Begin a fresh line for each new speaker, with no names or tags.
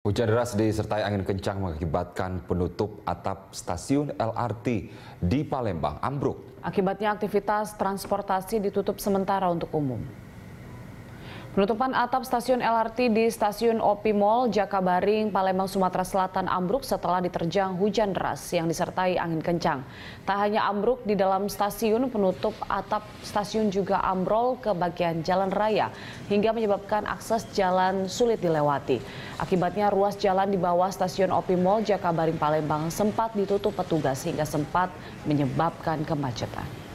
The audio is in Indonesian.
Hujan deras disertai angin kencang mengakibatkan penutup atap stasiun LRT di Palembang ambruk.
Akibatnya aktivitas transportasi ditutup sementara untuk umum. Penutupan atap stasiun LRT di stasiun Opi Mall, Jakabaring, Palembang, Sumatera Selatan ambruk setelah diterjang hujan deras yang disertai angin kencang. Tak hanya ambruk di dalam stasiun, penutup atap stasiun juga ambrol ke bagian jalan raya hingga menyebabkan akses jalan sulit dilewati. Akibatnya ruas jalan di bawah stasiun Opi Mall, Jakabaring, Palembang sempat ditutup petugas hingga sempat menyebabkan kemacetan.